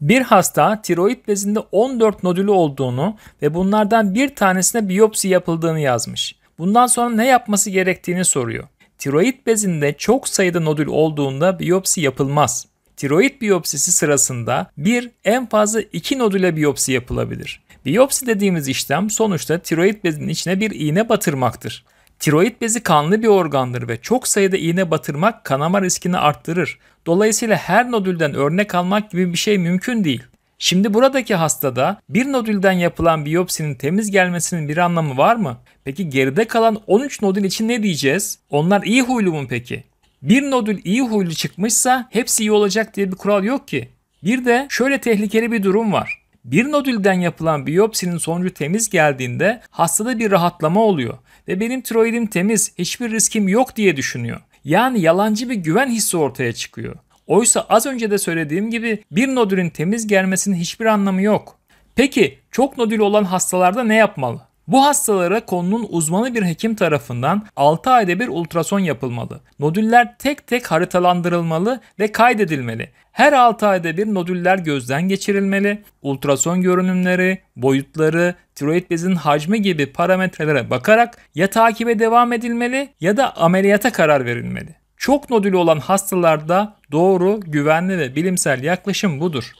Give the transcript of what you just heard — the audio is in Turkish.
Bir hasta tiroid bezinde 14 nodülü olduğunu ve bunlardan bir tanesine biyopsi yapıldığını yazmış. Bundan sonra ne yapması gerektiğini soruyor. Tiroid bezinde çok sayıda nodül olduğunda biyopsi yapılmaz. Tiroid biyopsisi sırasında bir en fazla iki nodüle biyopsi yapılabilir. Biyopsi dediğimiz işlem sonuçta tiroid bezinin içine bir iğne batırmaktır. Tiroid bezi kanlı bir organdır ve çok sayıda iğne batırmak kanama riskini arttırır. Dolayısıyla her nodülden örnek almak gibi bir şey mümkün değil. Şimdi buradaki hastada bir nodülden yapılan biyopsinin temiz gelmesinin bir anlamı var mı? Peki geride kalan 13 nodül için ne diyeceğiz? Onlar iyi huylu mu peki? Bir nodül iyi huylu çıkmışsa hepsi iyi olacak diye bir kural yok ki. Bir de şöyle tehlikeli bir durum var. Bir nodülden yapılan biyopsinin sonucu temiz geldiğinde hastada bir rahatlama oluyor ve benim tiroidim temiz, hiçbir riskim yok diye düşünüyor. Yani yalancı bir güven hissi ortaya çıkıyor. Oysa az önce de söylediğim gibi bir nodülün temiz gelmesinin hiçbir anlamı yok. Peki çok nodül olan hastalarda ne yapmalı? Bu hastalara konunun uzmanı bir hekim tarafından 6 ayda bir ultrason yapılmalı. Nodüller tek tek haritalandırılmalı ve kaydedilmeli. Her 6 ayda bir nodüller gözden geçirilmeli. Ultrason görünümleri, boyutları, tiroid bezin hacmi gibi parametrelere bakarak ya takibe devam edilmeli ya da ameliyata karar verilmeli. Çok nodül olan hastalarda doğru, güvenli ve bilimsel yaklaşım budur.